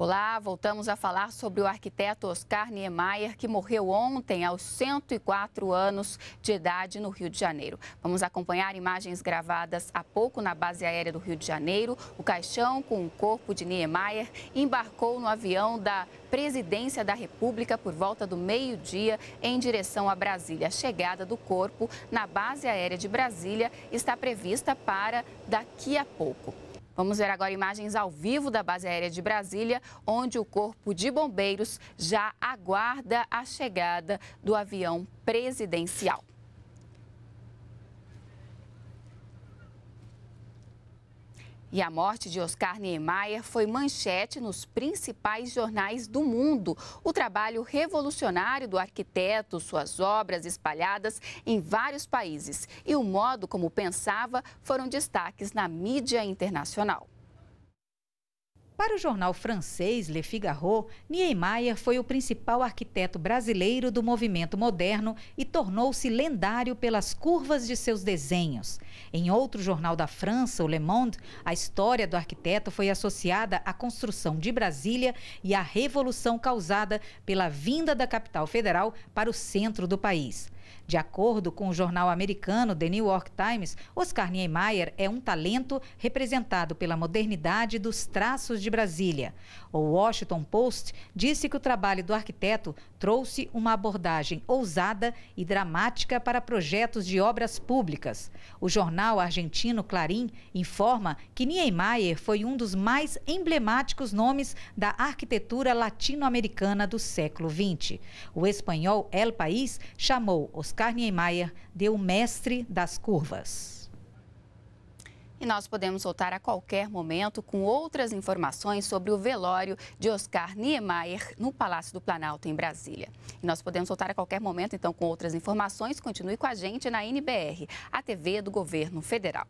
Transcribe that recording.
Olá, voltamos a falar sobre o arquiteto Oscar Niemeyer, que morreu ontem aos 104 anos de idade no Rio de Janeiro. Vamos acompanhar imagens gravadas há pouco na base aérea do Rio de Janeiro. O caixão com o corpo de Niemeyer embarcou no avião da Presidência da República por volta do meio-dia em direção a Brasília. A chegada do corpo na base aérea de Brasília está prevista para daqui a pouco. Vamos ver agora imagens ao vivo da base aérea de Brasília, onde o Corpo de Bombeiros já aguarda a chegada do avião presidencial. E a morte de Oscar Niemeyer foi manchete nos principais jornais do mundo. O trabalho revolucionário do arquiteto, suas obras espalhadas em vários países e o modo como pensava foram destaques na mídia internacional. Para o jornal francês Le Figaro, Niemeyer foi o principal arquiteto brasileiro do movimento moderno e tornou-se lendário pelas curvas de seus desenhos. Em outro jornal da França, o Le Monde, a história do arquiteto foi associada à construção de Brasília e à revolução causada pela vinda da capital federal para o centro do país. De acordo com o jornal americano The New York Times, Oscar Niemeyer é um talento representado pela modernidade dos traços de Brasília. O Washington Post disse que o trabalho do arquiteto trouxe uma abordagem ousada e dramática para projetos de obras públicas. O jornal argentino Clarim informa que Niemeyer foi um dos mais emblemáticos nomes da arquitetura latino-americana do século XX. O espanhol El País chamou Oscar Niemeyer deu o mestre das curvas. E nós podemos voltar a qualquer momento com outras informações sobre o velório de Oscar Niemeyer no Palácio do Planalto, em Brasília. E nós podemos voltar a qualquer momento, então, com outras informações. Continue com a gente na NBR, a TV do Governo Federal.